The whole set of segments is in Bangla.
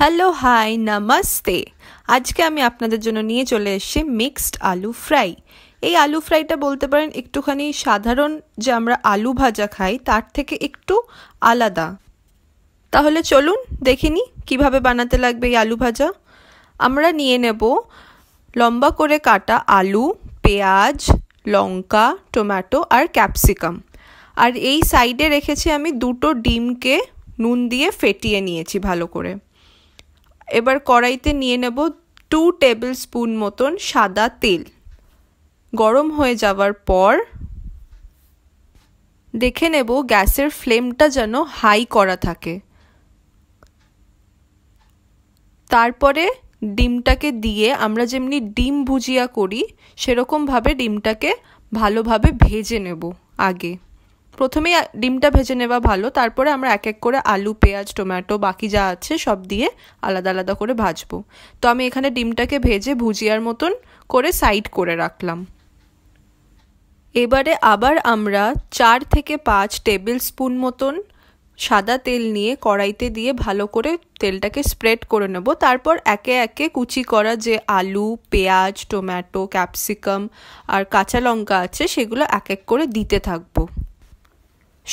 হ্যালো হাই নমস্তে আজকে আমি আপনাদের জন্য নিয়ে চলে এসেছি মিক্সড আলু ফ্রাই এই আলু ফ্রাইটা বলতে পারেন একটুখানি সাধারণ যে আমরা আলু ভাজা খাই তার থেকে একটু আলাদা তাহলে চলুন দেখিনি কিভাবে বানাতে লাগবে এই আলু ভাজা আমরা নিয়ে নেব লম্বা করে কাটা আলু পেঁয়াজ লঙ্কা টমেটো আর ক্যাপসিকাম আর এই সাইডে রেখেছি আমি দুটো ডিমকে নুন দিয়ে ফেটিয়ে নিয়েছি ভালো করে এবার কড়াইতে নিয়ে নেব টু টেবিল স্পুন মতন সাদা তেল গরম হয়ে যাওয়ার পর দেখে নেব গ্যাসের ফ্লেমটা যেন হাই করা থাকে তারপরে ডিমটাকে দিয়ে আমরা যেমনি ডিম ভুজিয়া করি সেরকমভাবে ডিমটাকে ভালোভাবে ভেজে নেব আগে প্রথমেই ডিমটা ভেজে নেওয়া ভালো তারপরে আমরা এক এক করে আলু পেঁয়াজ টোম্যাটো বাকি যা আছে সব দিয়ে আলাদা আলাদা করে ভাজবো তো আমি এখানে ডিমটাকে ভেজে ভুজিয়ার মতন করে সাইড করে রাখলাম এবারে আবার আমরা চার থেকে পাঁচ টেবিল স্পুন মতন সাদা তেল নিয়ে কড়াইতে দিয়ে ভালো করে তেলটাকে স্প্রেড করে নেব তারপর একে একে কুচি করা যে আলু পেঁয়াজ টোম্যাটো ক্যাপসিকাম আর কাঁচা লঙ্কা আছে সেগুলো এক এক করে দিতে থাকবো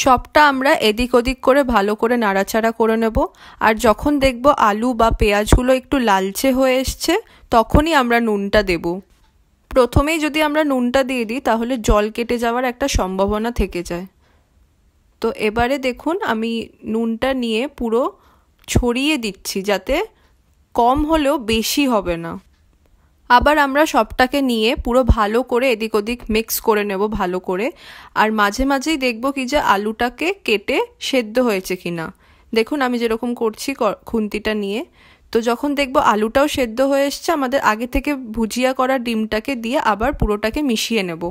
সবটা আমরা এদিক ওদিক করে ভালো করে নাড়াচাড়া করে নেব আর যখন দেখব আলু বা পেঁয়াজগুলো একটু লালচে হয়ে এসছে তখনই আমরা নুনটা দেব প্রথমেই যদি আমরা নুনটা দিয়ে দিই তাহলে জল কেটে যাওয়ার একটা সম্ভাবনা থেকে যায় তো এবারে দেখুন আমি নুনটা নিয়ে পুরো ছড়িয়ে দিচ্ছি যাতে কম হলেও বেশি হবে না আবার আমরা সবটাকে নিয়ে পুরো ভালো করে এদিক ওদিক মিক্স করে নেব ভালো করে আর মাঝে মাঝেই দেখব কি যে আলুটাকে কেটে সেদ্ধ হয়েছে কি না দেখুন আমি যেরকম করছি খুন্তিটা নিয়ে তো যখন দেখব আলুটাও সেদ্ধ হয়ে এসছে আমাদের আগে থেকে ভুজিয়া করা ডিমটাকে দিয়ে আবার পুরোটাকে মিশিয়ে নেব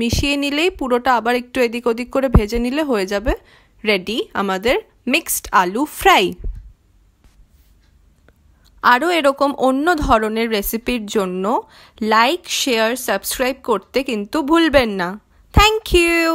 মিশিয়ে নিলেই পুরোটা আবার একটু এদিক ওদিক করে ভেজে নিলে হয়ে যাবে রেডি আমাদের মিক্সড আলু ফ্রাই আরও এরকম অন্য ধরনের রেসিপির জন্য লাইক শেয়ার সাবস্ক্রাইব করতে কিন্তু ভুলবেন না থ্যাংক ইউ